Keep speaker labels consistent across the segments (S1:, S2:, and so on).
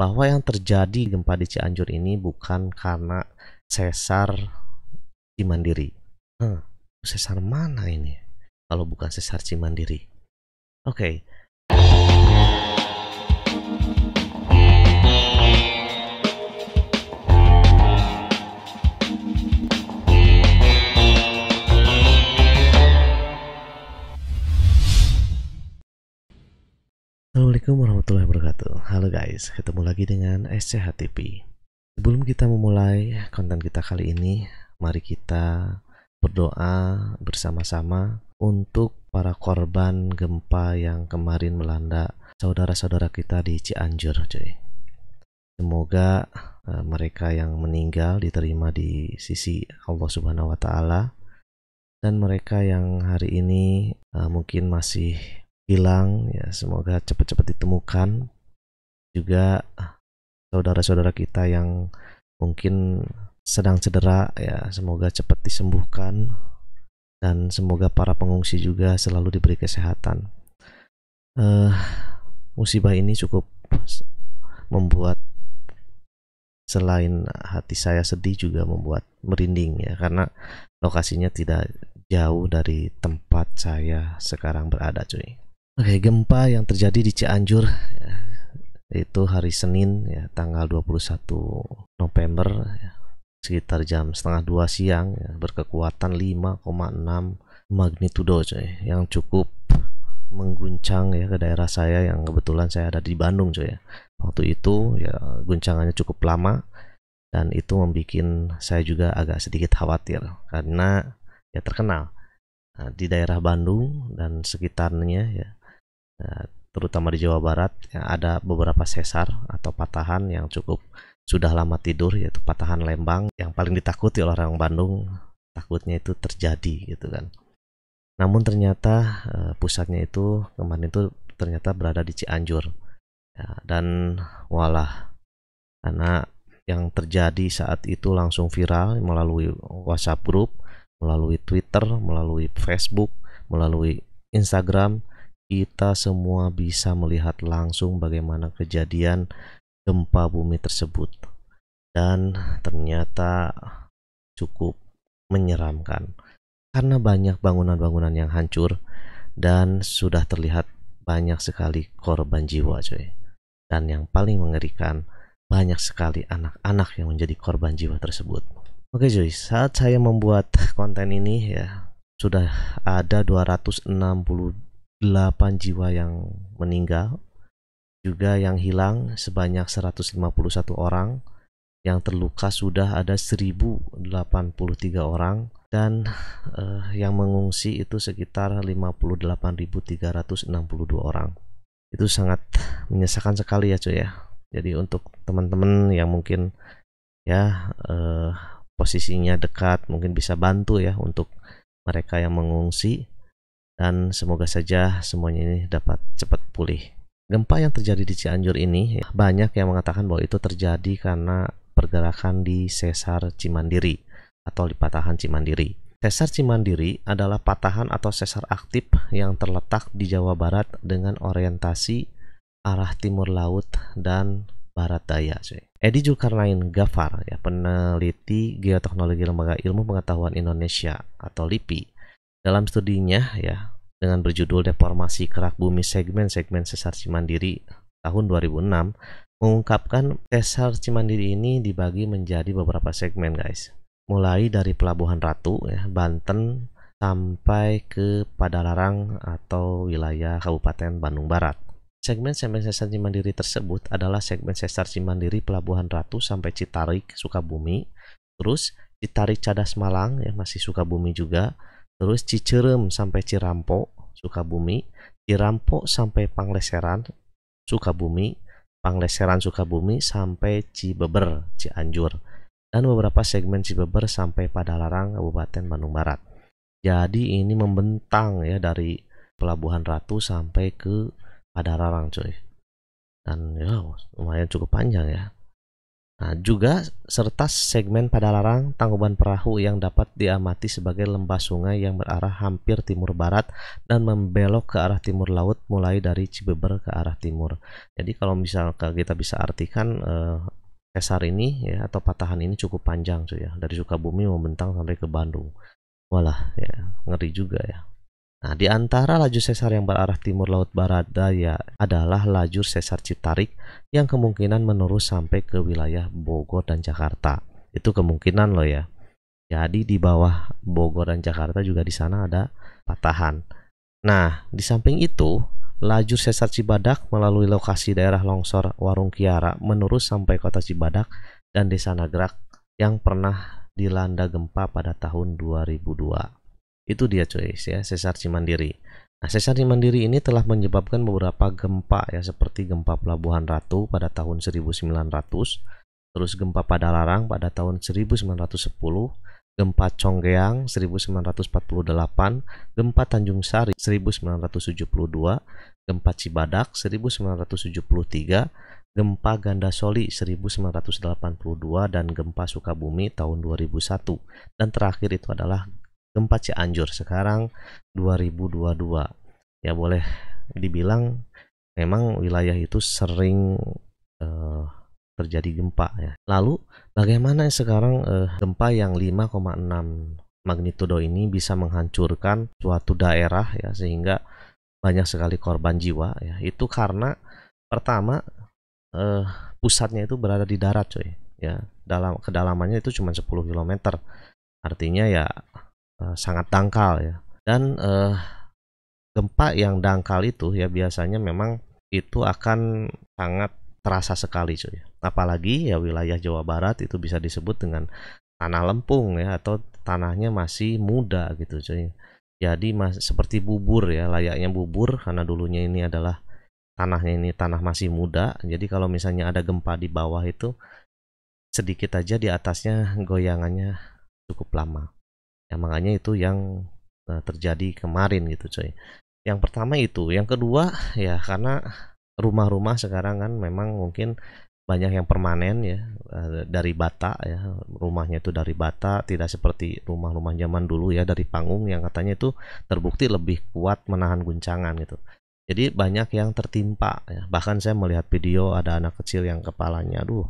S1: bahwa yang terjadi gempa di Cianjur ini bukan karena sesar Cimandiri. Hmm, sesar mana ini? Kalau bukan sesar Cimandiri. Oke. Okay. Assalamualaikum warahmatullahi wabarakatuh Halo guys, ketemu lagi dengan SCHTP. Sebelum kita memulai konten kita kali ini Mari kita berdoa bersama-sama Untuk para korban gempa yang kemarin melanda Saudara-saudara kita di Cianjur cuy Semoga eh, mereka yang meninggal diterima di sisi Allah Subhanahu wa taala dan mereka yang hari ini eh, mungkin masih hilang ya semoga cepat-cepat ditemukan juga saudara-saudara kita yang mungkin sedang cedera ya semoga cepat disembuhkan dan semoga para pengungsi juga selalu diberi kesehatan uh, musibah ini cukup membuat selain hati saya sedih juga membuat merinding ya karena lokasinya tidak jauh dari tempat saya sekarang berada cuy Oke, gempa yang terjadi di Cianjur ya, itu hari Senin ya tanggal 21 November ya, sekitar jam setengah dua siang ya, berkekuatan 5,6 magnitudo coy, yang cukup mengguncang ya ke daerah saya yang kebetulan saya ada di Bandung coy. ya. Waktu itu ya guncangannya cukup lama dan itu membuat saya juga agak sedikit khawatir karena ya terkenal nah, di daerah Bandung dan sekitarnya ya Eh, terutama di Jawa Barat ya, ada beberapa sesar atau patahan yang cukup sudah lama tidur yaitu patahan Lembang yang paling ditakuti oleh orang Bandung takutnya itu terjadi gitu kan. Namun ternyata eh, pusatnya itu kemarin itu ternyata berada di Cianjur ya, dan walah karena yang terjadi saat itu langsung viral melalui WhatsApp grup, melalui Twitter, melalui Facebook, melalui Instagram kita semua bisa melihat langsung bagaimana kejadian gempa bumi tersebut dan ternyata cukup menyeramkan karena banyak bangunan-bangunan yang hancur dan sudah terlihat banyak sekali korban jiwa cuy dan yang paling mengerikan banyak sekali anak-anak yang menjadi korban jiwa tersebut oke cuy saat saya membuat konten ini ya sudah ada 260 8 jiwa yang meninggal, juga yang hilang sebanyak 151 orang, yang terluka sudah ada 1083 orang dan eh, yang mengungsi itu sekitar 58.362 orang. Itu sangat menyesakan sekali ya cuy ya. Jadi untuk teman-teman yang mungkin ya eh, posisinya dekat mungkin bisa bantu ya untuk mereka yang mengungsi dan semoga saja semuanya ini dapat cepat pulih. Gempa yang terjadi di Cianjur ini banyak yang mengatakan bahwa itu terjadi karena pergerakan di sesar Cimandiri atau di patahan Cimandiri. Sesar Cimandiri adalah patahan atau sesar aktif yang terletak di Jawa Barat dengan orientasi arah timur laut dan barat daya. Edi Julkarnain Gafar, ya, peneliti geoteknologi Lembaga Ilmu Pengetahuan Indonesia atau LIPI, dalam studinya ya dengan berjudul Deformasi Kerak Bumi Segmen-Segmen Sesar Cimandiri tahun 2006 mengungkapkan Sesar Cimandiri ini dibagi menjadi beberapa segmen guys mulai dari Pelabuhan Ratu ya, Banten sampai ke Padalarang atau wilayah Kabupaten Bandung Barat Segmen-segmen sesar Cimandiri tersebut adalah segmen sesar Cimandiri Pelabuhan Ratu sampai Citarik Sukabumi terus Citarik Cadas Malang ya masih Sukabumi juga terus Cicerem sampai Cirampo Sukabumi Cirampo sampai Pangleseran Sukabumi Pangleseran Sukabumi sampai Cibeber Cianjur dan beberapa segmen Cibeber sampai pada Larang Kabupaten Bandung Barat jadi ini membentang ya dari Pelabuhan Ratu sampai ke Padalarang coy. dan ya lumayan cukup panjang ya Nah, juga serta segmen pada larang tangkuban perahu yang dapat diamati sebagai lembah sungai yang berarah hampir timur barat dan membelok ke arah timur laut mulai dari Cibeber ke arah timur. Jadi kalau misalkan kita bisa artikan eh, ini ya atau patahan ini cukup panjang cuy ya dari Sukabumi membentang sampai ke Bandung. Walah ya ngeri juga ya. Nah, di antara lajur sesar yang berarah timur laut barat daya adalah lajur sesar Citarik yang kemungkinan menerus sampai ke wilayah Bogor dan Jakarta. Itu kemungkinan loh ya. Jadi di bawah Bogor dan Jakarta juga di sana ada patahan. Nah, di samping itu, lajur sesar Cibadak melalui lokasi daerah longsor Warung Kiara menerus sampai kota Cibadak dan desa Nagrak yang pernah dilanda gempa pada tahun 2002. Itu dia cuy ya, sesar Cimandiri. Nah, sesar Cimandiri ini telah menyebabkan beberapa gempa ya seperti gempa Pelabuhan Ratu pada tahun 1900, terus gempa pada Larang pada tahun 1910, gempa Conggeang 1948, gempa Tanjung Sari 1972, gempa Cibadak 1973, gempa Gandasoli 1982 dan gempa Sukabumi tahun 2001. Dan terakhir itu adalah Gempa Cianjur sekarang 2022. Ya boleh dibilang memang wilayah itu sering uh, terjadi gempa ya. Lalu bagaimana sekarang uh, gempa yang 5,6 magnitudo ini bisa menghancurkan suatu daerah ya sehingga banyak sekali korban jiwa ya. Itu karena pertama eh, pusatnya itu berada di darat coy ya. Dalam kedalamannya itu cuma 10 km. Artinya ya uh, sangat dangkal ya dan uh, gempa yang dangkal itu ya biasanya memang itu akan sangat terasa sekali cuy apalagi ya wilayah Jawa Barat itu bisa disebut dengan tanah lempung ya atau tanahnya masih muda gitu cuy jadi mas seperti bubur ya layaknya bubur karena dulunya ini adalah tanahnya ini tanah masih muda jadi kalau misalnya ada gempa di bawah itu sedikit aja di atasnya goyangannya cukup lama ya, makanya itu yang uh, terjadi kemarin gitu coy yang pertama itu yang kedua ya karena rumah-rumah sekarang kan memang mungkin banyak yang permanen ya eh, dari bata ya rumahnya itu dari bata tidak seperti rumah-rumah zaman dulu ya dari panggung yang katanya itu terbukti lebih kuat menahan guncangan gitu jadi banyak yang tertimpa ya. bahkan saya melihat video ada anak kecil yang kepalanya aduh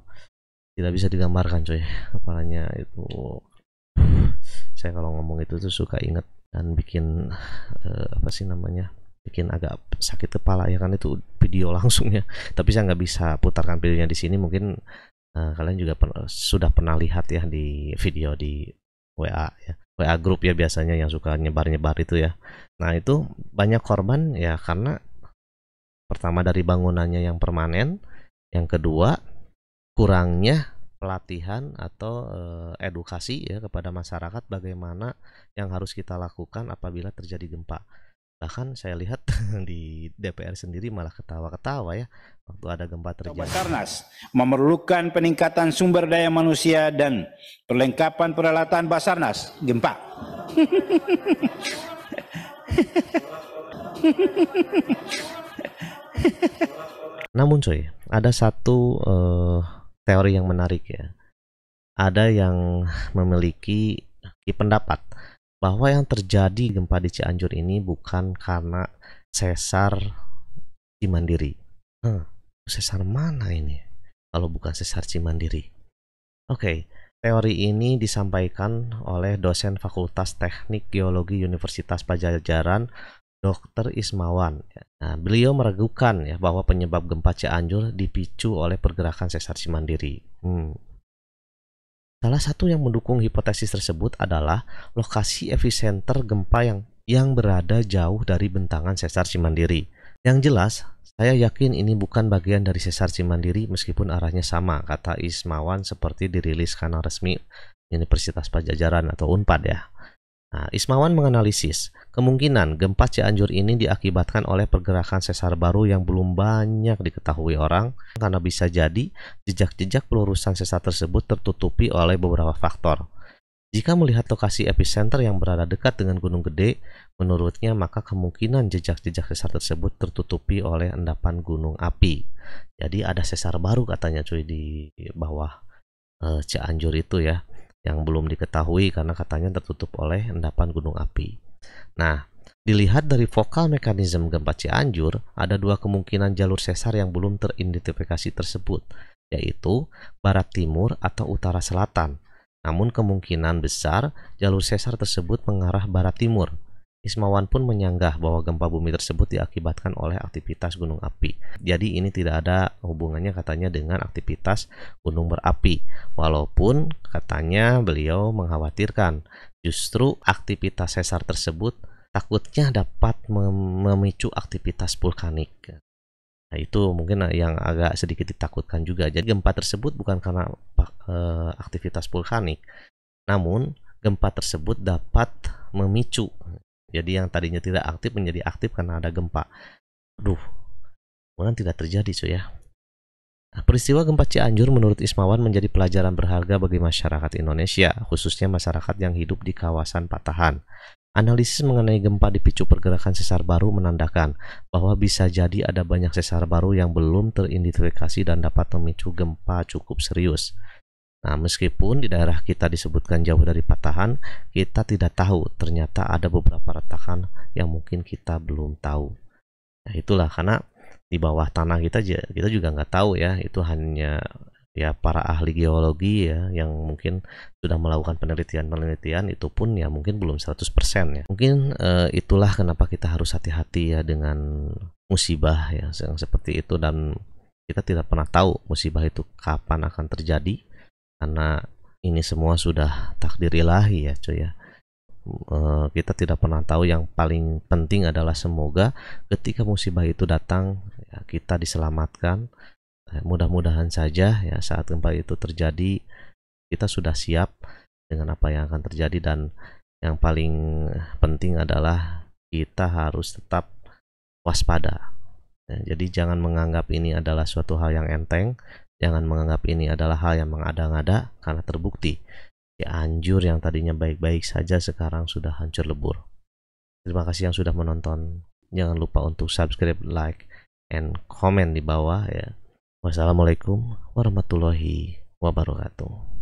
S1: tidak bisa digambarkan coy kepalanya itu saya kalau ngomong itu tuh suka inget dan bikin uh, apa sih namanya bikin agak sakit kepala ya kan itu video langsungnya tapi saya nggak bisa putarkan videonya di sini mungkin uh, kalian juga per sudah pernah lihat ya di video di WA ya WA grup ya biasanya yang suka nyebar-nyebar itu ya nah itu banyak korban ya karena pertama dari bangunannya yang permanen yang kedua kurangnya pelatihan atau uh, edukasi ya kepada masyarakat bagaimana yang harus kita lakukan apabila terjadi gempa. Bahkan saya lihat di DPR sendiri malah ketawa-ketawa ya waktu ada gempa terjadi. Basarnas memerlukan peningkatan sumber daya manusia dan perlengkapan peralatan Basarnas gempa. Namun coy, ada satu uh, teori yang menarik ya. Ada yang memiliki pendapat bahwa yang terjadi gempa di Cianjur ini bukan karena sesar Cimandiri. Hmm, sesar mana ini? Kalau bukan sesar Cimandiri. Oke, okay, teori ini disampaikan oleh dosen Fakultas Teknik Geologi Universitas Pajajaran Dr. Ismawan. Ya. Nah, beliau meragukan ya bahwa penyebab gempa Cianjur dipicu oleh pergerakan sesar Cimandiri. Hmm. Salah satu yang mendukung hipotesis tersebut adalah lokasi epicenter gempa yang yang berada jauh dari bentangan sesar Cimandiri. Yang jelas, saya yakin ini bukan bagian dari sesar Cimandiri meskipun arahnya sama, kata Ismawan seperti dirilis kanal resmi Universitas Pajajaran atau Unpad ya. Nah, Ismawan menganalisis kemungkinan gempa Cianjur ini diakibatkan oleh pergerakan sesar baru yang belum banyak diketahui orang karena bisa jadi jejak-jejak pelurusan sesar tersebut tertutupi oleh beberapa faktor. Jika melihat lokasi epicenter yang berada dekat dengan Gunung Gede, menurutnya maka kemungkinan jejak-jejak sesar tersebut tertutupi oleh endapan gunung api. Jadi ada sesar baru katanya cuy di bawah eh, Cianjur itu ya yang belum diketahui karena katanya tertutup oleh endapan gunung api. Nah, dilihat dari vokal mekanisme gempa Cianjur, ada dua kemungkinan jalur sesar yang belum teridentifikasi tersebut, yaitu barat timur atau utara selatan. Namun kemungkinan besar jalur sesar tersebut mengarah barat timur. Ismawan pun menyanggah bahwa gempa bumi tersebut diakibatkan oleh aktivitas gunung api. Jadi ini tidak ada hubungannya katanya dengan aktivitas gunung berapi. Walaupun katanya beliau mengkhawatirkan justru aktivitas sesar tersebut takutnya dapat memicu aktivitas vulkanik. Nah, itu mungkin yang agak sedikit ditakutkan juga. Jadi gempa tersebut bukan karena eh, aktivitas vulkanik, namun gempa tersebut dapat memicu jadi yang tadinya tidak aktif menjadi aktif karena ada gempa. Duh, mungkin tidak terjadi cuy ya. Nah, peristiwa gempa Cianjur menurut Ismawan menjadi pelajaran berharga bagi masyarakat Indonesia, khususnya masyarakat yang hidup di kawasan patahan. Analisis mengenai gempa dipicu pergerakan sesar baru menandakan bahwa bisa jadi ada banyak sesar baru yang belum teridentifikasi dan dapat memicu gempa cukup serius. Nah, meskipun di daerah kita disebutkan jauh dari patahan, kita tidak tahu ternyata ada beberapa retakan yang mungkin kita belum tahu. Nah, itulah karena di bawah tanah kita kita juga nggak tahu ya, itu hanya ya para ahli geologi ya yang mungkin sudah melakukan penelitian-penelitian itu pun ya mungkin belum 100% ya. Mungkin eh, itulah kenapa kita harus hati-hati ya dengan musibah ya yang seperti itu dan kita tidak pernah tahu musibah itu kapan akan terjadi karena ini semua sudah takdir ilahi ya cuy ya eh, kita tidak pernah tahu yang paling penting adalah semoga ketika musibah itu datang ya, kita diselamatkan eh, mudah-mudahan saja ya saat gempa itu terjadi kita sudah siap dengan apa yang akan terjadi dan yang paling penting adalah kita harus tetap waspada ya, jadi jangan menganggap ini adalah suatu hal yang enteng Jangan menganggap ini adalah hal yang mengada-ngada karena terbukti. Ya anjur yang tadinya baik-baik saja sekarang sudah hancur lebur. Terima kasih yang sudah menonton. Jangan lupa untuk subscribe, like, and comment di bawah ya. Wassalamualaikum warahmatullahi wabarakatuh.